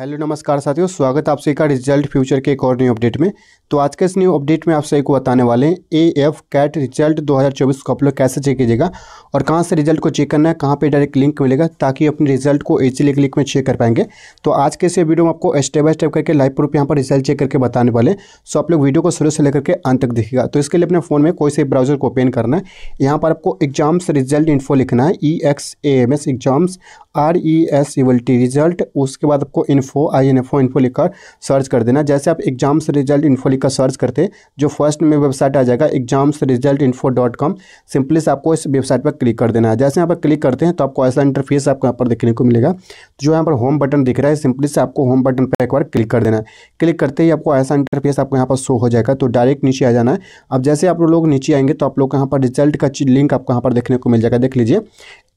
hello नमस्कार साथियों स्वागत है आप सभी का रिजल्ट फ्यूचर के एक और न्यू अपडेट में तो आज के इस न्यू अपडेट में आप सभी को बताने वाले हैं ए एफ कैट रिजल्ट 2024 को आप लोग कैसे चेक कीजिएगा और कहाँ से रिजल्ट को चेक करना है कहाँ पे डायरेक्ट लिंक मिलेगा ताकि अपने रिजल्ट को इजीली क्लिक में चेक कर पाएंगे तो आज के इस वीडियो में आपको स्टेप बाय स्टेप करके लाइव प्रूफ यहाँ पर रिजल्ट चेक करके बताने वाले सो आप लोग वीडियो को शुरू से लेकर के अंत तक देखेगा तो इसके लिए अपने फोन में कोई से ब्राउजर को ओपन करना है यहाँ पर आपको एग्जाम्स रिजल्ट इन्फो लिखना है E X A M S exams R E S T result उसके बाद आपको info I N F O info लिखकर सर्च कर देना जैसे आप एग्जाम्स रिजल्ट इन्फो लिखकर सर्च करते जो फर्स्ट में वेबसाइट आ जाएगा exams result info dot com simply से आपको इस वेबसाइट पर क्लिक कर देना है जैसे यहाँ पर क्लिक करते हैं तो आपको ऐसा इंटरफेस आपको यहाँ पर देखने को मिलेगा तो जो यहाँ पर होम बटन दिख रहा है सिंपली से आपको होम बटन पर एक बार क्लिक कर देना है क्लिक करते ही आपको ऐसा इंटरफेस आपको यहाँ पर शो हो जाएगा तो डायरेक्ट नीचे आ जाना है अब जैसे आप लोग नीचे आएंगे तो आप लोग यहाँ पर रिजल्ट का लिंक आपको यहाँ पर देखने को मिल जाएगा देख लीजिए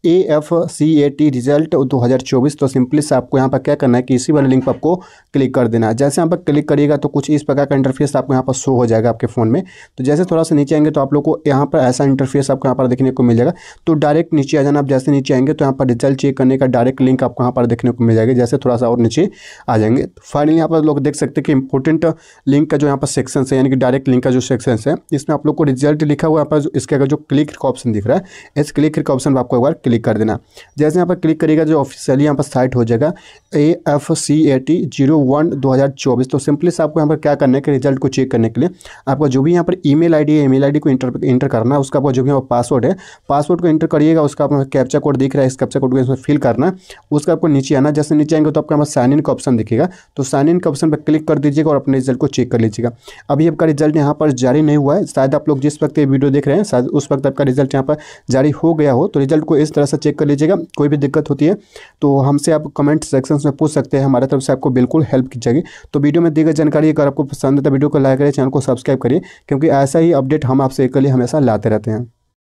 A F C A T result 2024 तो सिंपली से आपको यहाँ पर क्या करना है कि इसी वाले लिंक पर आपको क्लिक कर देना है जैसे यहाँ पर क्लिक करिएगा तो कुछ इस प्रकार का इंटरफेस आपको यहाँ पर शो हो जाएगा आपके फ़ोन में तो जैसे थोड़ा सा नीचे आएंगे तो आप लोग को यहाँ पर ऐसा इंटरफेस आपको यहाँ पर देखने को मिल जाएगा तो डायरेक्ट नीचे आ जाना आप जैसे नीचे आएंगे तो यहाँ पर रिजल्ट चेक करने का डायरेक्ट लिंक आपको यहाँ पर देखने को मिल जाएगा जैसे थोड़ा सा और नीचे आ जाएंगे तो फाइनली यहाँ पर लोग देख सकते हैं कि इंपॉर्टेंट लिंक का जो यहाँ पर सेक्शन है यानी कि डायरेक्ट लिंक का जो सेक्शन है इसमें आप लोग को रिजल्ट लिखा हुआ यहाँ पर इसके अगर जो क्लिक का ऑप्शन दिख रहा है इस क्लिक का ऑप्शन पर आपको एक बार क्लिक क्लिक कर देना जैसे यहाँ पर क्लिक करिएगा जो ऑफिशियली यहाँ पर साइट हो जाएगा A F C A T zero one दो हज़ार चौबीस तो सिंपली से आपको यहाँ पर क्या करने के रिजल्ट को चेक करने के लिए आपको जो भी यहाँ पर ई मेल आई डी है ई मेल आई डी को इंटर इंटर करना है उसका आपको जो भी यहाँ पर पासवर्ड है पासवर्ड को इंटर करिएगा उसका आप कैप्चा कोड दिख रहा है इस कैप्चा कोड को इसमें फिल करना उसका आपको नीचे आना जैसे नीचे आएंगे तो आपका हमारा साइन इन का ऑप्शन दिखेगा तो साइन इन का ऑप्शन पर क्लिक कर दीजिएगा और अपने रिजल्ट को चेक कर लीजिएगा अभी आपका रिजल्ट यहाँ पर जारी नहीं हुआ है शायद आप लोग जिस वक्त ये वीडियो देख रहे हैं शायद उस वक्त आपका रिजल्ट यहाँ पर जारी हो गया हो तो रिजल्ट को इस तरह से चेक कर लीजिएगा कोई भी दिक्कत होती है तो हमसे आप कमेंट सेक्शन में पूछ सकते हैं हमारे तरफ से आपको बिल्कुल हेल्प की जाएगी तो वीडियो में दी गई जानकारी अगर आपको पसंद है तो वीडियो को लाइक करिए चैनल को सब्सक्राइब करिए क्योंकि ऐसा ही अपडेट हम आपसे एक लिए हमेशा लाते रहते हैं